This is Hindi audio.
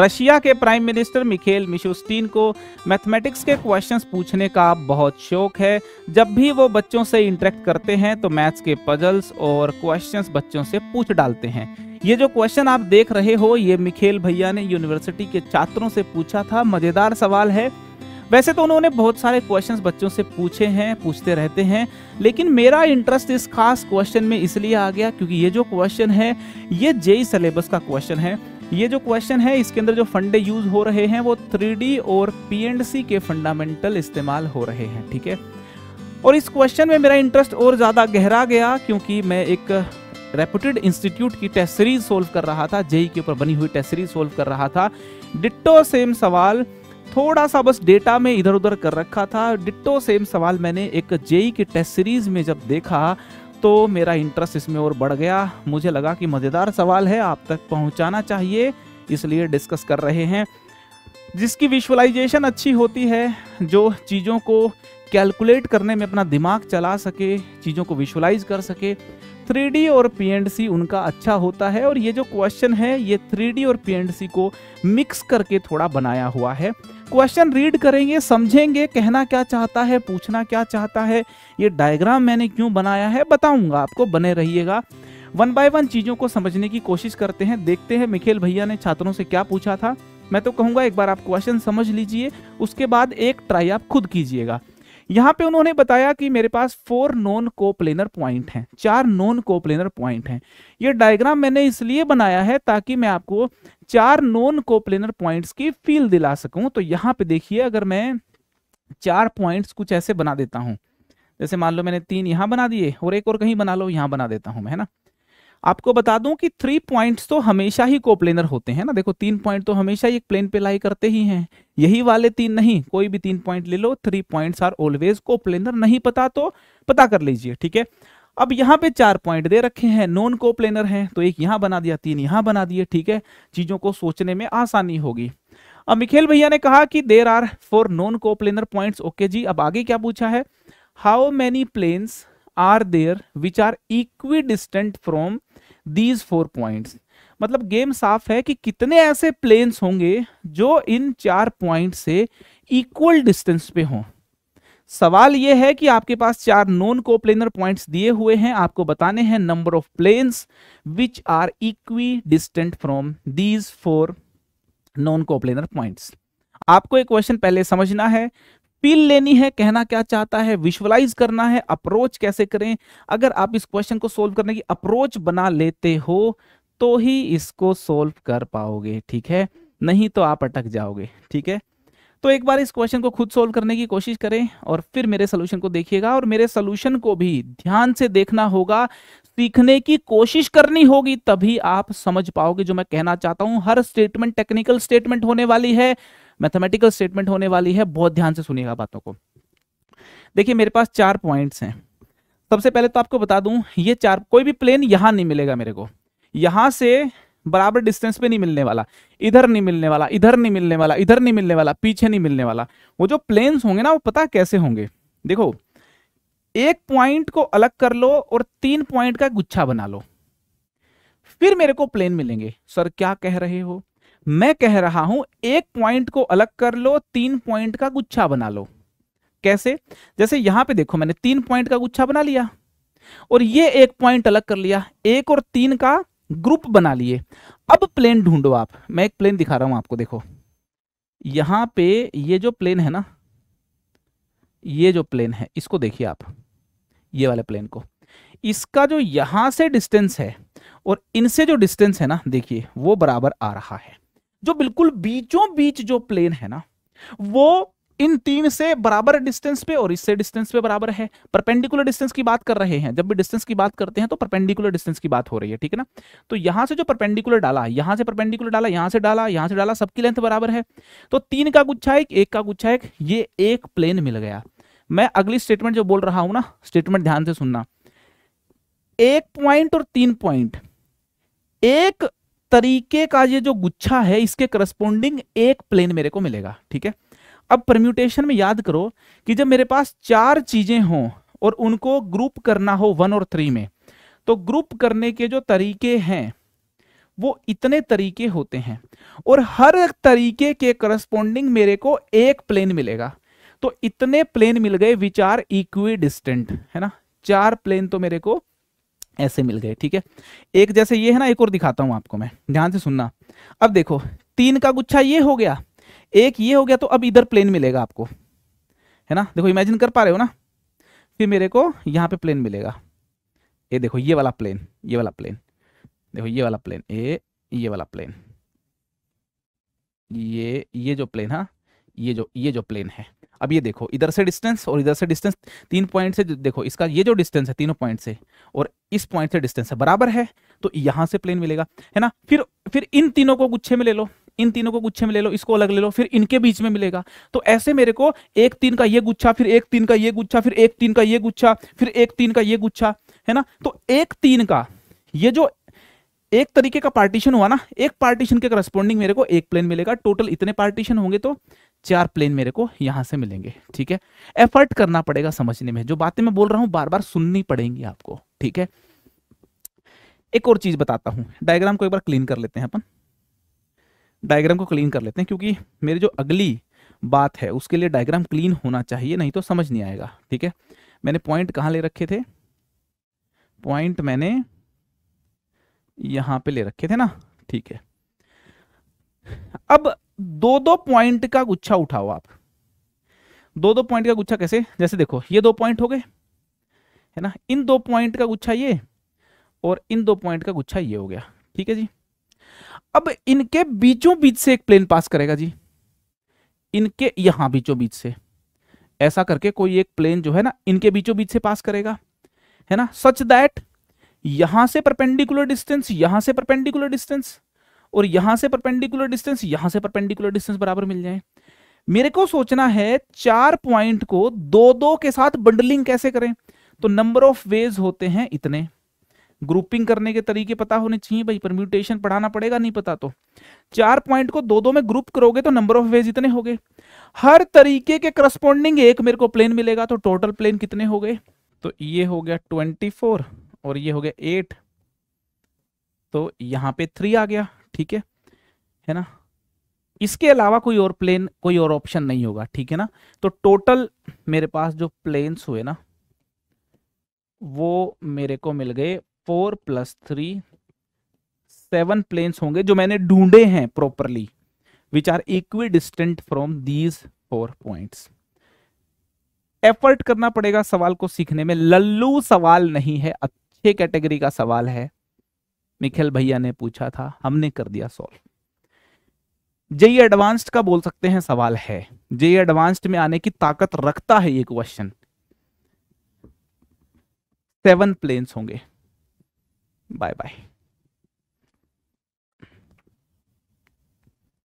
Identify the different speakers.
Speaker 1: रशिया के प्राइम मिनिस्टर मिखेल मिशुस्टीन को मैथमेटिक्स के क्वेश्चंस पूछने का बहुत शौक है जब भी वो बच्चों से इंटरेक्ट करते हैं तो मैथ्स के पजल्स और क्वेश्चंस बच्चों से पूछ डालते हैं ये जो क्वेश्चन आप देख रहे हो ये मिखेल भैया ने यूनिवर्सिटी के छात्रों से पूछा था मज़ेदार सवाल है वैसे तो उन्होंने बहुत सारे क्वेश्चंस बच्चों से पूछे हैं पूछते रहते हैं लेकिन मेरा इंटरेस्ट इस खास क्वेश्चन में इसलिए आ गया क्योंकि ये जो क्वेश्चन है ये जेई सिलेबस का क्वेश्चन है ये जो क्वेश्चन है इसके अंदर जो फंडे यूज हो रहे हैं वो थ्री और पी के फंडामेंटल इस्तेमाल हो रहे हैं ठीक है और इस क्वेश्चन में मेरा इंटरेस्ट और ज़्यादा गहरा गया क्योंकि मैं एक रेपुटेड इंस्टीट्यूट की टेस्ट सीरीज सोल्व कर रहा था जेई e के ऊपर बनी हुई टेस्ट सीरीज सोल्व कर रहा था डिट्टो सेम सवाल थोड़ा सा बस डेटा में इधर उधर कर रखा था डिट्टो सेम सवाल मैंने एक जेई e की टेस्ट सीरीज में जब देखा तो मेरा इंटरेस्ट इसमें और बढ़ गया मुझे लगा कि मज़ेदार सवाल है आप तक पहुंचाना चाहिए इसलिए डिस्कस कर रहे हैं जिसकी विजुअलाइजेशन अच्छी होती है जो चीज़ों को कैलकुलेट करने में अपना दिमाग चला सके चीज़ों को विजुलाइज कर सके थ्री और पी उनका अच्छा होता है और ये जो क्वेश्चन है ये थ्री और पी को मिक्स करके थोड़ा बनाया हुआ है क्वेश्चन रीड करेंगे समझेंगे कहना क्या चाहता है पूछना क्या चाहता है ये डायग्राम मैंने क्यों बनाया है बताऊंगा आपको बने रहिएगा वन बाय वन चीज़ों को समझने की कोशिश करते हैं देखते हैं मिखेल भैया ने छात्रों से क्या पूछा था मैं तो कहूंगा एक बार आप क्वेश्चन समझ लीजिए उसके बाद एक ट्राई आप खुद कीजिएगा यहाँ पे उन्होंने बताया कि मेरे पास फोर नॉन कोप्लेनर पॉइंट हैं चार नॉन कोप्लेनर पॉइंट हैं ये डायग्राम मैंने इसलिए बनाया है ताकि मैं आपको चार नॉन कोप्लेनर पॉइंट्स की फील दिला सकूं तो यहाँ पे देखिए अगर मैं चार पॉइंट्स कुछ ऐसे बना देता हूँ जैसे मान लो मैंने तीन यहाँ बना दिए और एक और कहीं बना लो यहाँ बना देता हूँ मैं है ना आपको बता दूं कि थ्री पॉइंट्स तो हमेशा ही कोप्लेनर होते हैं ना देखो तीन पॉइंट तो हमेशा ही एक प्लेन पे लाई करते ही हैं यही वाले तीन नहीं कोई भी तीन पॉइंट ले लो three points are always coplanar नहीं पता तो पता कर लीजिए ठीक है अब यहाँ पे चार पॉइंट दे रखे हैं नॉन कोप्लेनर हैं तो एक यहाँ बना दिया तीन यहाँ बना दिए ठीक है चीजों को सोचने में आसानी होगी अब मिखेल भैया ने कहा कि there are four non coplanar point okay जी अब आगे क्या पूछा है how many planes are there which are equidistant from these four points मतलब गेम साफ है कि कितने ऐसे प्लेन्स होंगे जो इन चार पॉइंट से इक्वल डिस्टेंस पे हों सवाल यह है कि आपके पास चार नॉन कोप्लेनर पॉइंट्स दिए हुए हैं आपको बताने हैं number of planes which are equidistant from these four non coplanar points आपको एक क्वेश्चन पहले समझना है फील लेनी है कहना क्या चाहता है विजुअलाइज करना है अप्रोच कैसे करें अगर आप इस क्वेश्चन को सोल्व करने की अप्रोच बना लेते हो तो ही इसको सोल्व कर पाओगे ठीक है नहीं तो आप अटक जाओगे ठीक है तो एक बार इस क्वेश्चन को खुद सोल्व करने की कोशिश करें और फिर मेरे सोल्यूशन को देखिएगा और मेरे सोल्यूशन को भी ध्यान से देखना होगा सीखने की कोशिश करनी होगी तभी आप समझ पाओगे जो मैं कहना चाहता हूं हर स्टेटमेंट टेक्निकल स्टेटमेंट होने वाली है मैथमेटिकल स्टेटमेंट होने वाली है बहुत ध्यान से सुनिएगा बातों को देखिए मेरे पास चार पॉइंट्स हैं सबसे पहले तो आपको बता दूं ये चार कोई भी प्लेन यहां नहीं मिलेगा मेरे को यहां से बराबर डिस्टेंस पे नहीं मिलने वाला इधर नहीं मिलने वाला इधर नहीं मिलने वाला इधर नहीं मिलने वाला पीछे नहीं मिलने वाला वो जो प्लेन्स होंगे ना वो पता कैसे होंगे देखो एक पॉइंट को अलग कर लो और तीन पॉइंट का गुच्छा बना लो फिर मेरे को प्लेन मिलेंगे सर क्या कह रहे हो मैं कह रहा हूं एक पॉइंट को अलग कर लो तीन पॉइंट का गुच्छा बना लो कैसे जैसे यहां पे देखो मैंने तीन पॉइंट का गुच्छा बना लिया और ये एक पॉइंट अलग कर लिया एक और तीन का ग्रुप बना लिए अब प्लेन ढूंढो आप मैं एक प्लेन दिखा रहा हूं आपको देखो यहां पे ये जो प्लेन है ना ये जो प्लेन है इसको देखिए आप ये वाले प्लेन को इसका जो यहां से डिस्टेंस है और इनसे जो डिस्टेंस है ना देखिए वो बराबर आ रहा है जो बिल्कुल बीचों बीच जो प्लेन है ना वो इन तीन से बराबर डिस्टेंस पे और इससे डिस्टेंस पे बराबर है परपेंडिकुलर डिस्टेंस की बात कर रहे हैं जब भी डिस्टेंस की बात करते हैं तो परपेंडिकुलर डिस्टेंस की बात हो रही है ठीक है ना तो यहां से जो परपेंडिकुलर डाला यहां से परपेंडिकुलर डाला यहां से डाला यहां से डाला सबकी लेंथ बराबर है तो तीन का गुच्छा एक एक का गुच्छा एक ये एक प्लेन मिल गया मैं अगली स्टेटमेंट जो बोल रहा हूं ना स्टेटमेंट ध्यान से सुनना एक पॉइंट और तीन पॉइंट एक तरीके का ये जो गुच्छा है इसके करस्पोंडिंग एक प्लेन मेरे को मिलेगा ठीक है अब परम्यूटेशन में याद करो कि जब मेरे पास चार चीजें हों और उनको ग्रुप करना हो वन और थ्री में तो ग्रुप करने के जो तरीके हैं वो इतने तरीके होते हैं और हर तरीके के करस्पोंडिंग मेरे को एक प्लेन मिलेगा तो इतने प्लेन मिल गए विच आर इक्वी डिस्टेंट है ना चार प्लेन तो मेरे को ऐसे मिल गए ठीक है एक जैसे ये है ना एक और दिखाता हूं आपको मैं ध्यान से सुनना अब देखो तीन का गुच्छा ये हो गया एक ये हो गया तो अब इधर प्लेन मिलेगा आपको है ना देखो इमेजिन कर पा रहे हो ना फिर मेरे को यहां पे प्लेन मिलेगा ये देखो ये वाला प्लेन ये वाला प्लेन देखो ये वाला प्लेन ए ये वाला प्लेन ये ये जो प्लेन है हाँ, ये जो ये जो प्लेन है अब ये देखो इधर से डिस्टेंस और इधर से डिस्टेंस तीन पॉइंट से देखो इसका ये जो डिस्टेंस है तीनों पॉइंट से और इस पॉइंट से डिस्टेंस है बराबर है तो यहाँ से प्लेन मिलेगा है ना फिर फिर इन तीनों को गुच्छे में ले लो इन तीनों को गुच्छे में ले लो इसको अलग ले लो फिर इनके बीच में मिलेगा तो ऐसे मेरे को एक तीन का ये गुच्छा फिर एक तीन का ये गुच्छा फिर एक तीन का ये गुच्छा फिर एक तीन का ये गुच्छा है ना तो एक तीन का ये जो एक तरीके का पार्टीशन हुआ ना एक पार्टीशन के करस्पॉन्डिंग मेरे को एक प्लेन मिलेगा टोटल इतने पार्टीशन होंगे तो चार प्लेन मेरे को यहां से मिलेंगे ठीक है एफर्ट करना पड़ेगा समझने में जो बातें मैं बोल रहा हूं बार बार सुननी पड़ेंगी आपको ठीक है एक और चीज बताता हूं डायग्राम को एक बार क्लीन कर लेते हैं अपन डायग्राम को क्लीन कर लेते हैं क्योंकि मेरी जो अगली बात है उसके लिए डायग्राम क्लीन होना चाहिए नहीं तो समझ नहीं आएगा ठीक है मैंने पॉइंट कहां ले रखे थे पॉइंट मैंने यहां पे ले रखे थे ना ठीक है अब दो दो पॉइंट का गुच्छा उठाओ आप दो दो पॉइंट का गुच्छा कैसे जैसे देखो ये दो पॉइंट हो गए है ना इन दो पॉइंट का गुच्छा ये और इन दो पॉइंट का गुच्छा ये हो गया ठीक है जी अब इनके बीचों बीच से एक प्लेन पास करेगा जी इनके यहां बीचों बीच से ऐसा करके कोई एक प्लेन जो है ना इनके बीचों बीच से पास करेगा है ना सच दैट यहां से परपेंडिकुलर डिस्टेंस यहां से परपेंडिकुलर डिस्टेंस और यहां से परपेंडिकुलर डिस्टेंस यहां से परपेंडिकुलर डिस्टेंस बराबर मिल जाए मेरे को सोचना है चार पॉइंट को दो दो के साथ बंडलिंग कैसे करें तो नंबर ऑफ वेज होते हैं इतने ग्रुपिंग करने के तरीके पता होने चाहिए भाई परम्यूटेशन पढ़ाना पड़ेगा नहीं पता तो चार पॉइंट को दो दो में ग्रुप करोगे तो नंबर ऑफ वेज इतने हो गए हर तरीके के करस्पॉन्डिंग एक मेरे को प्लेन मिलेगा तो टोटल प्लेन कितने हो गए तो ये हो गया ट्वेंटी फोर और ये हो गया एट तो यहाँ पे थ्री आ गया ठीक है है ना इसके अलावा कोई और प्लेन कोई और ऑप्शन नहीं होगा ठीक है ना तो टोटल मेरे पास जो प्लेन्स हुए ना वो मेरे को मिल गए four plus three seven planes होंगे जो मैंने ढूंढे हैं properly which are equidistant from these four points effort करना पड़ेगा सवाल को सीखने में लल्लू सवाल नहीं है छः कैटेगरी का सवाल है निखिल भैया ने पूछा था हमने कर दिया सॉल्व जेई एडवांस्ड का बोल सकते हैं सवाल है जेई एडवांस्ड में आने की ताकत रखता है ये क्वेश्चन सेवन प्लेन्स होंगे बाय बाय